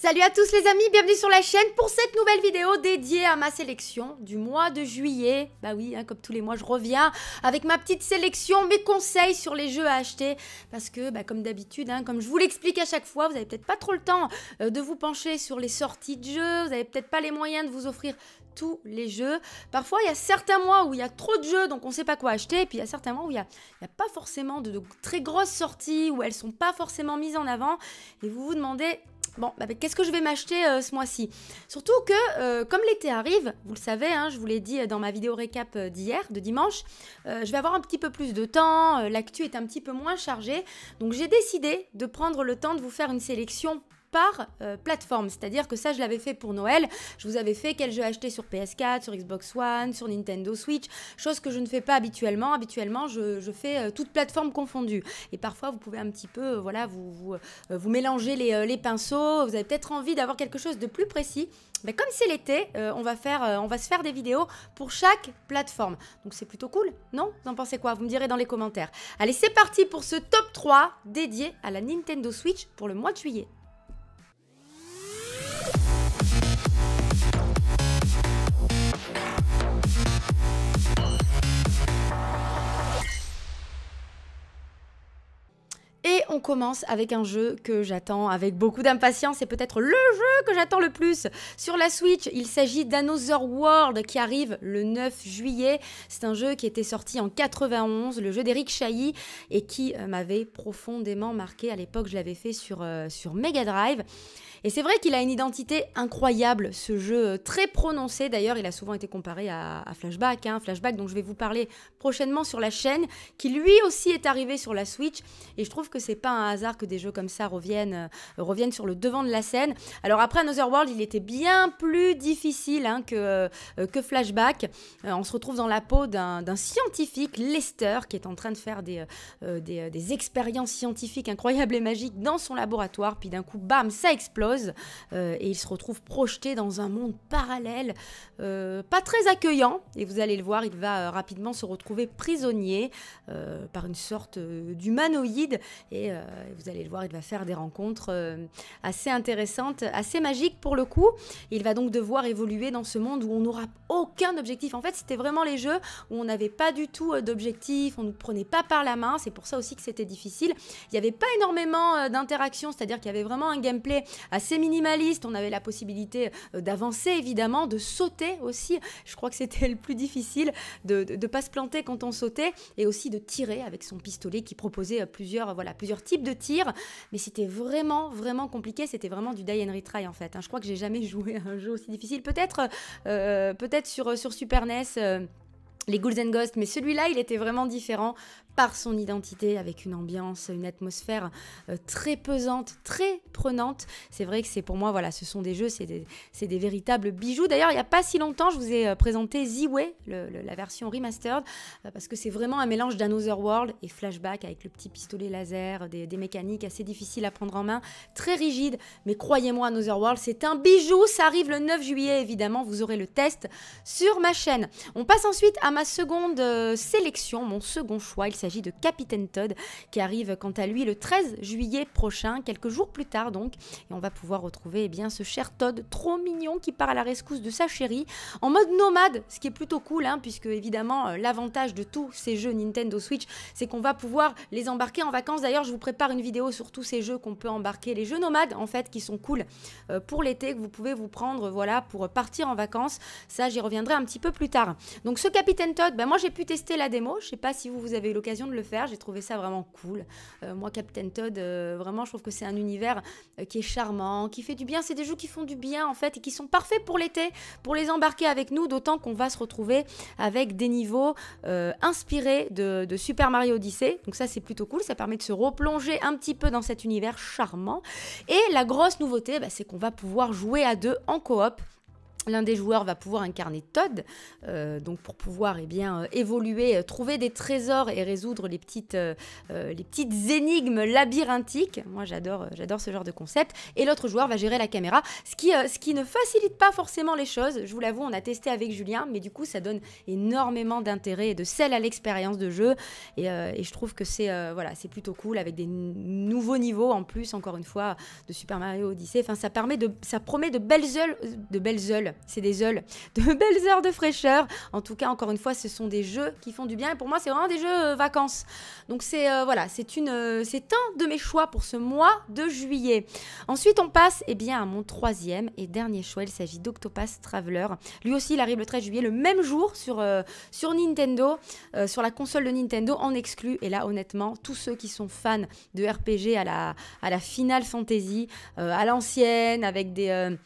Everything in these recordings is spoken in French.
Salut à tous les amis, bienvenue sur la chaîne pour cette nouvelle vidéo dédiée à ma sélection du mois de juillet. Bah oui, hein, comme tous les mois, je reviens avec ma petite sélection, mes conseils sur les jeux à acheter. Parce que, bah, comme d'habitude, hein, comme je vous l'explique à chaque fois, vous n'avez peut-être pas trop le temps euh, de vous pencher sur les sorties de jeux, vous n'avez peut-être pas les moyens de vous offrir tous les jeux. Parfois, il y a certains mois où il y a trop de jeux, donc on ne sait pas quoi acheter. Et puis, il y a certains mois où il n'y a, pas forcément de, de, très grosses sorties, où elles ne sont pas forcément mises en avant. Et vous vous demandez Bon, bah, qu'est-ce que je vais m'acheter euh, ce mois-ci Surtout que, euh, comme l'été arrive, vous le savez, hein, je vous l'ai dit euh, dans ma vidéo récap d'hier, de dimanche, je vais avoir un petit peu plus de temps, l'actu est un petit peu moins chargée. Donc j'ai décidé de prendre le temps de vous faire une sélection par euh, plateforme. C'est-à-dire que ça, je l'avais fait pour Noël. Je vous avais fait quel jeu acheter sur PS4, sur Xbox One, sur Nintendo Switch, chose que je ne fais pas habituellement. Habituellement, je, fais euh, toutes plateformes confondues. Et parfois, vous pouvez un petit peu, euh, voilà, vous, vous, mélangez les, pinceaux. Vous avez peut-être envie d'avoir quelque chose de plus précis. Mais comme c'est l'été, on, va faire, on va se faire des vidéos pour chaque plateforme. Donc c'est plutôt cool, non Vous en pensez quoi Vous me direz dans les commentaires. Allez, c'est parti pour ce top 3 dédié à la Nintendo Switch pour le mois de juillet. on commence avec un jeu que j'attends avec beaucoup d'impatience et peut-être le jeu que j'attends le plus sur la Switch. Il s'agit d'Another World qui arrive le 9 juillet. C'est un jeu qui était sorti en 91, le jeu d'Eric Chahi et qui euh, m'avait profondément marqué à l'époque. Je l'avais fait sur, euh, sur Mega Drive. Et c'est vrai qu'il a une identité incroyable, ce jeu euh, très prononcé. D'ailleurs, il a souvent été comparé à, Flashback, hein, Flashback dont je vais vous parler prochainement sur la chaîne, qui lui aussi est arrivé sur la Switch. Et je trouve que c'est pas un hasard que des jeux comme ça reviennent, euh, reviennent sur le devant de la scène. Alors après Another World, il était bien plus difficile hein, que, euh, que Flashback. on se retrouve dans la peau d'un scientifique, Lester, qui est en train de faire des, des, des expériences scientifiques incroyables et magiques dans son laboratoire. Puis d'un coup, bam, ça explose. Euh, et il se retrouve projeté dans un monde parallèle, euh, pas très accueillant. Et vous allez le voir, il va euh, rapidement se retrouver prisonnier par une sorte d'humanoïde. Et vous allez le voir, il va faire des rencontres assez intéressantes, assez magiques pour le coup. Il va donc devoir évoluer dans ce monde où on n'aura aucun objectif. En fait, c'était vraiment les jeux où on n'avait pas du tout d'objectif, on ne prenait pas par la main. C'est pour ça aussi que c'était difficile. Il n'y avait pas énormément d'interactions, c'est-à-dire qu'il y avait vraiment un gameplay assez minimaliste. On avait la possibilité euh, d'avancer, évidemment, de sauter aussi. Je crois que c'était le plus difficile de ne pas se planter quand on sautait et aussi de tirer avec son pistolet qui proposait euh, plusieurs, voilà, plusieurs types de tirs. Mais c'était vraiment, vraiment compliqué. C'était vraiment du die and retry en fait. Hein. Je crois que j'ai jamais joué à un jeu aussi difficile. Peut-être euh, sur, sur Super NES. les Ghouls and Ghosts, mais celui-là, il était vraiment différent par son identité, avec une ambiance, une atmosphère euh, très pesante, très prenante. C'est vrai que c'est pour moi, voilà, ce sont des jeux, c'est des, véritables bijoux. D'ailleurs, il n'y a pas si longtemps, je vous ai euh, présenté Ziway, la version remastered, euh, parce que c'est vraiment un mélange d'Another World et Flashback avec le petit pistolet laser, des, mécaniques assez difficiles à prendre en main, très rigide mais croyez-moi, Another World, c'est un bijou. Ça arrive le 9 juillet, évidemment, vous aurez le test sur ma chaîne. On passe ensuite à ma seconde sélection, mon second choix. Il s'agit s'agit de Capitaine Todd qui arrive quant à lui le 13 juillet prochain, quelques jours plus tard donc. Et on va pouvoir retrouver eh bien, ce cher Todd trop mignon qui part à la rescousse de sa chérie en mode nomade, ce qui est plutôt cool hein, puisque évidemment euh, l'avantage de tous ces jeux Nintendo Switch c'est qu'on va pouvoir les embarquer en vacances. D'ailleurs je vous prépare une vidéo sur tous ces jeux qu'on peut embarquer, les jeux nomades en fait qui sont cool euh, pour l'été que vous pouvez vous prendre voilà pour partir en vacances. Ça j'y reviendrai un petit peu plus tard. Donc ce Capitaine Todd, ben, moi j'ai pu tester la démo, je sais pas si vous, vous avez eu l'occasion de le faire. J'ai trouvé ça vraiment cool. Euh, moi, Captain Todd, euh, vraiment, je trouve que c'est un univers euh, qui est charmant, qui fait du bien. C'est des jeux qui font du bien, en fait, et qui sont parfaits pour l'été, pour les embarquer avec nous, d'autant qu'on va se retrouver avec des niveaux inspirés de, Super Mario Odyssey. Donc ça, c'est plutôt cool. Ça permet de se replonger un petit peu dans cet univers charmant. Et la grosse nouveauté, bah, c'est qu'on va pouvoir jouer à deux en coop. L'un des joueurs va pouvoir incarner Todd, euh, donc pour pouvoir eh bien, euh, évoluer, euh, trouver des trésors et résoudre les petites, les petites énigmes labyrinthiques. Moi, j'adore, j'adore ce genre de concept. Et l'autre joueur va gérer la caméra, ce qui, ce qui ne facilite pas forcément les choses. Je vous l'avoue, on a testé avec Julien, mais du coup, ça donne énormément d'intérêt et de sel à l'expérience de jeu. Et, je trouve que c'est, voilà, c'est plutôt cool avec des nouveaux niveaux en plus, encore une fois, de Super Mario Odyssey. Enfin, ça, permet de, ça promet de belles, de belles c'est des oeufs de belles heures de fraîcheur. En tout cas, encore une fois, ce sont des jeux qui font du bien. Et pour moi, c'est vraiment des jeux euh, vacances. Donc c'est euh, voilà, c'est une, euh, c'est un de mes choix pour ce mois de juillet. Ensuite, on passe eh bien à mon troisième et dernier choix. Il s'agit d'Octopass Traveler. Lui aussi, il arrive le 13 juillet, le même jour sur sur Nintendo, sur la console de Nintendo en exclu. Et là, honnêtement, tous ceux qui sont fans de RPG à la à la Final Fantasy à l'ancienne avec des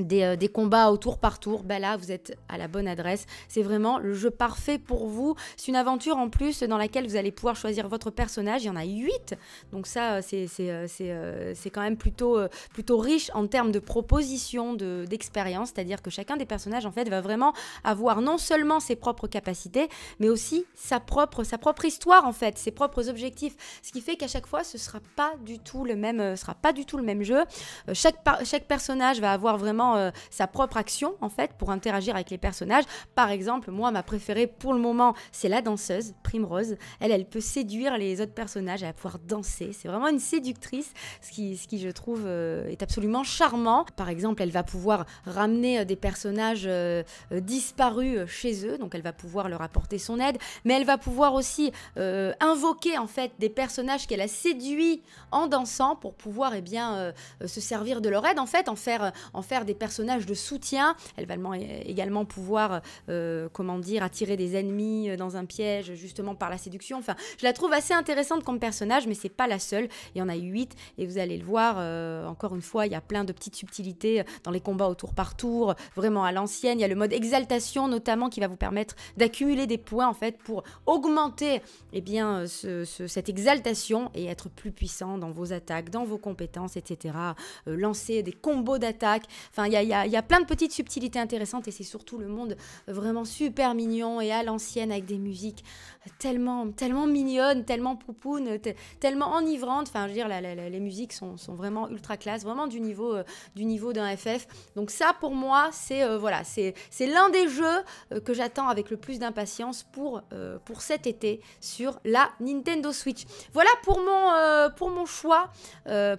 euh, des, combats au tour par tour, ben là vous êtes à la bonne adresse. C'est vraiment le jeu parfait pour vous. C'est une aventure en plus dans laquelle vous allez pouvoir choisir votre personnage. Il y en a 8, donc ça euh, euh, c'est quand même plutôt, plutôt riche en termes de propositions, d'expérience. C'est-à-dire que chacun des personnages en fait va vraiment avoir non seulement ses propres capacités, mais aussi sa propre, sa propre histoire en fait, ses propres objectifs. Ce qui fait qu'à chaque fois ce sera pas du tout le même, sera pas du tout le même jeu. chaque, chaque personnage va avoir vraiment euh, sa propre action en fait pour interagir avec les personnages. Par exemple, moi, ma préférée pour le moment, c'est la danseuse Primrose. Elle, elle peut séduire les autres personnages, elle va pouvoir danser. C'est vraiment une séductrice, ce qui, ce qui je trouve euh, est absolument charmant. Par exemple, elle va pouvoir ramener euh, des personnages disparus chez eux, donc elle va pouvoir leur apporter son aide, mais elle va pouvoir aussi invoquer en fait des personnages qu'elle a séduits en dansant pour pouvoir eh bien se servir de leur aide en fait, en faire en faire des personnages de soutien. Elle va également pouvoir, euh, comment dire, attirer des ennemis euh, dans un piège justement par la séduction. Enfin, je la trouve assez intéressante comme personnage, mais c'est pas la seule. Il y en a huit et vous allez le voir. Euh, encore une fois, il y a plein de petites subtilités dans les combats au tour par tour, vraiment à l'ancienne. Il y a le mode exaltation notamment qui va vous permettre d'accumuler des points en fait pour augmenter et eh bien cette exaltation et être plus puissant dans vos attaques, dans vos compétences, etc. lancer des combos d'attaque il y a, plein de petites subtilités intéressantes et c'est surtout le monde vraiment super mignon et à l'ancienne avec des musiques tellement, tellement mignonnes, tellement poupounes, tellement enivrantes. Enfin, je veux dire, les musiques sont, vraiment ultra classe, vraiment du niveau euh, du niveau d'un FF. Donc ça, pour moi, c'est euh, voilà, c'est l'un des jeux euh, que j'attends avec le plus d'impatience pour pour cet été sur la Nintendo Switch. Voilà pour mon pour mon choix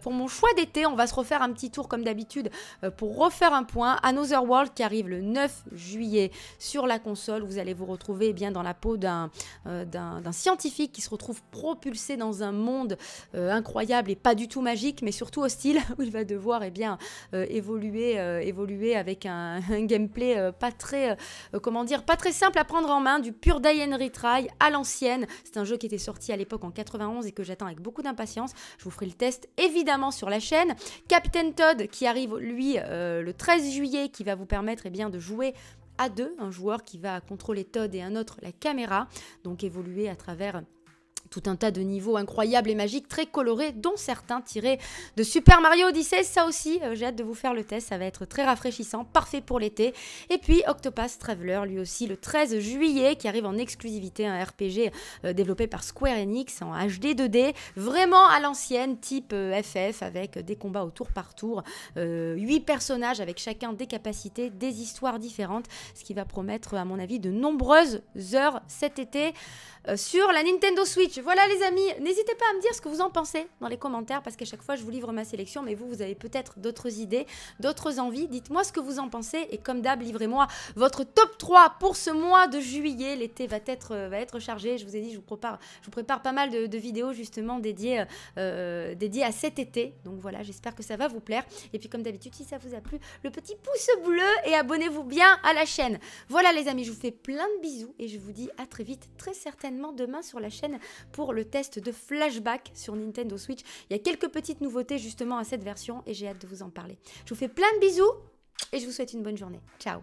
pour mon choix d'été. On va se refaire un petit tour comme d'habitude pour refaire faire un point, Another World qui arrive le 9 juillet sur la console, vous allez vous retrouver eh bien dans la peau euh, d'un scientifique qui se retrouve propulsé dans un monde euh, incroyable et pas du tout magique, mais surtout hostile, où il va devoir eh bien euh, évoluer, évoluer avec un, gameplay pas très, comment dire, pas très simple à prendre en main, du pur Day and retry à l'ancienne. C'est un jeu qui était sorti à l'époque en 91 et que j'attends avec beaucoup d'impatience. Je vous ferai le test évidemment sur la chaîne. Captain Todd qui arrive lui le 13 juillet qui va vous permettre eh bien, de jouer à deux, un joueur qui va contrôler Todd et un autre la caméra, donc évoluer à travers tout un tas de niveaux incroyables et magiques, très colorés, dont certains tirés de Super Mario Odyssey. Ça aussi, euh, j'ai hâte de vous faire le test, ça va être très rafraîchissant, parfait pour l'été. Et puis Octopath Traveler, lui aussi, le 13 juillet, qui arrive en exclusivité, un RPG euh, développé par Square Enix en HD 2D, vraiment à l'ancienne, type FF, euh, avec des combats au tour par tour, 8 personnages avec chacun des capacités, des histoires différentes, ce qui va promettre, à mon avis, de nombreuses heures cet été. Euh, sur la Nintendo Switch. Voilà les amis, n'hésitez pas à me dire ce que vous en pensez dans les commentaires parce qu'à chaque fois je vous livre ma sélection mais vous, vous avez peut-être d'autres idées, d'autres envies. Dites-moi ce que vous en pensez et comme d'hab, livrez-moi votre top 3 pour ce mois de juillet. L'été va être, euh, va être chargé, je vous ai dit, je vous prépare, je vous prépare pas mal de, vidéos justement dédiées, euh, dédiées à cet été. Donc voilà, j'espère que ça va vous plaire. Et puis comme d'habitude, si ça vous a plu, le petit pouce bleu et abonnez-vous bien à la chaîne. Voilà les amis, je vous fais plein de bisous et je vous dis à très vite, très certainement demain sur la chaîne pour le test de Flashback sur Nintendo Switch. Il y a quelques petites nouveautés justement à cette version et j'ai hâte de vous en parler. Je vous fais plein de bisous et je vous souhaite une bonne journée. Ciao